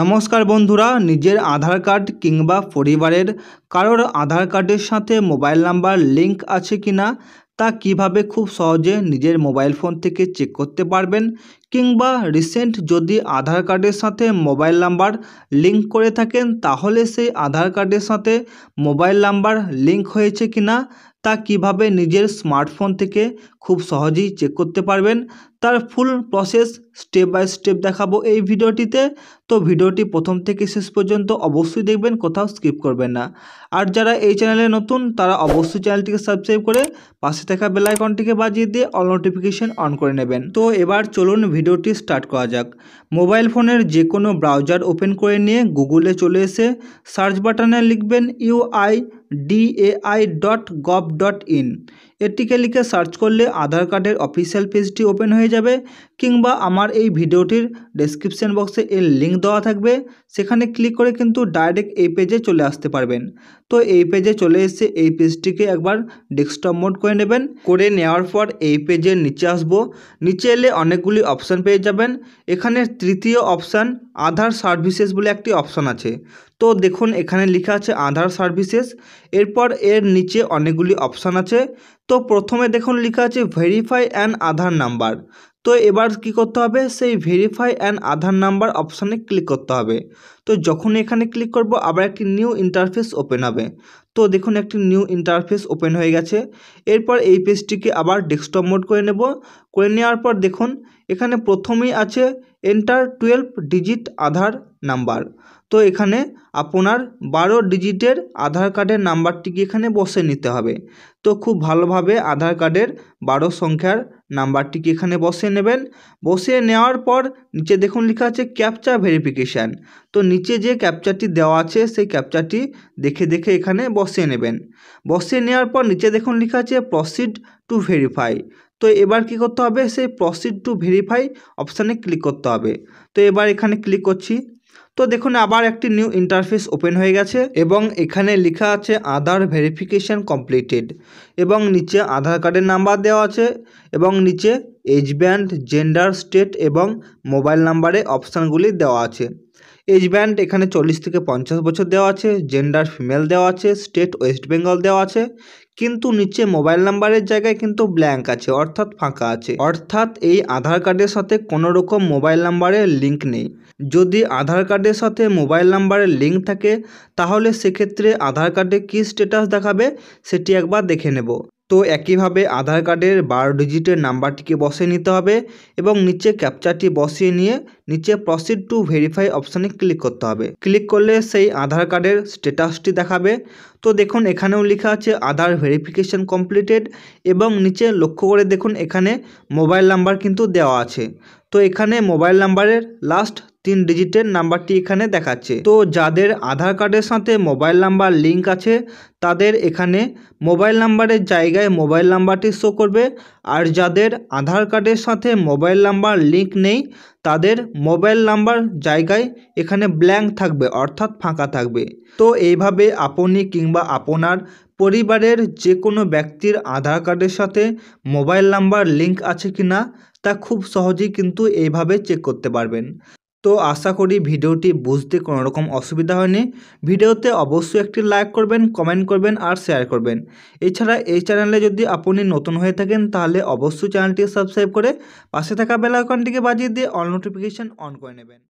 নমস্কার বন্ধুরা নিজের আধার কার্ড কিংবা পরিবারের কারোর আধার কার্ডের সাথে মোবাইল নাম্বার লিংক আছে কি না তা কিভাবে খুব সহজে নিজের মোবাইল ফোন থেকে চেক করতে পারবেন কিংবা রিসেন্ট যদি আধার কার্ডের সাথে মোবাইল নাম্বার লিংক করে থাকেন তাহলে সেই আধার কার্ডের সাথে মোবাইল নাম্বার লিংক হয়েছে কি না তা কিভাবে নিজের স্মার্টফোন থেকে খুব সহজেই চেক করতে পারবেন তার full process step by step দেখাবো এই ভিডিওটিতে তো ভিডিওটি প্রথম থেকে শেষ পর্যন্ত অবশ্যই দেখবেন কোথাও স্কিপ করবেন না আর যারা এই চ্যানেলে নতুন তারা অবশ্যই চ্যানেলটিকে সাবস্ক্রাইব করে পাশে থাকা বেলাইকনটিকে বাজিয়ে দিয়ে অল নোটিফিকেশান অন করে নেবেন তো এবার চলুন ভিডিওটি স্টার্ট করা যাক মোবাইল ফোনের যে কোনো ব্রাউজার ওপেন করে নিয়ে গুগলে চলে এসে সার্চ বাটনে লিখবেন U A DAI dot gov dot in এটিকে লিখে সার্চ করলে আধার কার্ডের অফিসিয়াল পেজটি ওপেন হয়ে যাবে কিংবা আমার এই ভিডিওটির ডেসক্রিপশান বক্সে এর লিঙ্ক দেওয়া থাকবে সেখানে ক্লিক করে কিন্তু ডাইরেক্ট এই পেজে চলে আসতে পারবেন তো এই পেজে চলে এসে এই পেজটিকে একবার ডেস্কটপ মোড করে নেবেন করে নেওয়ার পর এই পেজের নিচে আসবো নিচে এলে অনেকগুলি অপশান পেয়ে যাবেন এখানে তৃতীয় অপশান আধার সার্ভিসেস বলে একটি অপশান আছে তো দেখুন এখানে লেখা আছে আধার সার্ভিসেস এরপর এর নিচে অনেকগুলি অপশান আছে তো প্রথমে দেখুন লেখা আছে ভেরিফাই অ্যান আধার নাম্বার তো এবার কি করতে হবে সেই ভেরিফাই অ্যান্ড আধার নাম্বার অপশানে ক্লিক করতে হবে তো যখন এখানে ক্লিক করব আবার একটি নিউ ইন্টারফেস ওপেন হবে তো দেখুন একটি নিউ ইন্টারফেস ওপেন হয়ে গেছে এরপর এই পেজটিকে আবার ডেস্কটপ মোড করে নেব করে নেওয়ার পর দেখুন এখানে প্রথমেই আছে enter twelve digit Aadhaar number তো এখানে আপনার বারো ডিজিটের আধার কার্ডের নাম্বারটিকে এখানে বসে নিতে হবে তো খুব ভালোভাবে আধার কার্ডের বারো সংখ্যার নাম্বারটিকে এখানে বসিয়ে নেবেন বসিয়ে নেওয়ার পর নিচে দেখুন লেখা আছে ক্যাপচার ভেরিফিকেশান তো নিচে যে ক্যাপচারটি দেওয়া আছে সেই ক্যাপচারটি দেখে দেখে এখানে বসিয়ে নেবেন বসিয়ে নেওয়ার পর নিচে দেখুন লেখা আছে প্রসিড টু ভেরিফাই তো এবার কি করতে হবে সেই প্রসিড টু ভেরিফাই অপশানে ক্লিক করতে হবে তো এবার এখানে ক্লিক করছি তো দেখুন আবার একটি নিউ ইন্টারফেস ওপেন হয়ে গেছে এবং এখানে লেখা আছে আধার ভেরিফিকেশান কমপ্লিটেড এবং নিচে আধার কার্ডের নাম্বার দেওয়া আছে এবং নিচে এজ ব্যান্ড জেন্ডার স্টেট এবং মোবাইল নাম্বারে অপশানগুলি দেওয়া আছে এজ ব্যান্ড এখানে চল্লিশ থেকে পঞ্চাশ বছর দেওয়া আছে জেন্ডার ফিমেল দেওয়া আছে স্টেট ওয়েস্ট বেঙ্গল দেওয়া আছে কিন্তু নিচে মোবাইল নাম্বারের জায়গায় কিন্তু ব্ল্যাঙ্ক আছে অর্থাৎ ফাঁকা আছে অর্থাৎ এই আধার কার্ডের সাথে কোনো রকম মোবাইল নাম্বারের লিঙ্ক নেই যদি আধার কার্ডের সাথে মোবাইল নাম্বারের লিঙ্ক থাকে তাহলে সেক্ষেত্রে আধার কার্ডে কী স্টেটাস দেখাবে সেটি একবার দেখে নেব তো একইভাবে আধার কার্ডের বারো ডিজিটের নাম্বারটিকে বসিয়ে নিতে হবে এবং নিচে ক্যাপচারটি বসিয়ে নিয়ে নিচে প্রসিড টু ভেরিফাই অপশানে ক্লিক করতে হবে ক্লিক করলে সেই আধার কার্ডের স্ট্যাটাসটি দেখাবে তো দেখুন এখানেও লেখা আছে আধার ভেরিফিকেশন কমপ্লিটেড এবং নিচে লক্ষ্য করে দেখুন এখানে মোবাইল নাম্বার কিন্তু দেওয়া আছে তো এখানে মোবাইল নাম্বারের লাস্ট তিন ডিজিটের নাম্বারটি এখানে দেখাচ্ছে তো যাদের আধার কার্ডের সাথে মোবাইল নাম্বার লিঙ্ক আছে তাদের এখানে মোবাইল নাম্বারের জায়গায় মোবাইল নাম্বারটি শো করবে আর যাদের আধার কার্ডের সাথে মোবাইল নাম্বার লিঙ্ক নেই তাদের মোবাইল নাম্বার জায়গায় এখানে ব্ল্যাঙ্ক থাকবে অর্থাৎ ফাঁকা থাকবে তো এইভাবে আপনি কিংবা আপনার পরিবারের যে কোনো ব্যক্তির আধার কার্ডের সাথে মোবাইল নাম্বার লিঙ্ক আছে কি না তা খুব সহজেই কিন্তু এইভাবে চেক করতে পারবেন তো আশা করি ভিডিওটি বুঝতে কোনো রকম অসুবিধা হয়নি ভিডিওতে অবশ্যই একটি লাইক করবেন কমেন্ট করবেন আর শেয়ার করবেন এছাড়া এই চ্যানেলে যদি আপনি নতুন হয়ে থাকেন তাহলে অবশ্যই চ্যানেলটি সাবস্ক্রাইব করে পাশে থাকা বেল আইকনটিকে বাজিয়ে দিয়ে অল নোটিফিকেশান অন করে নেবেন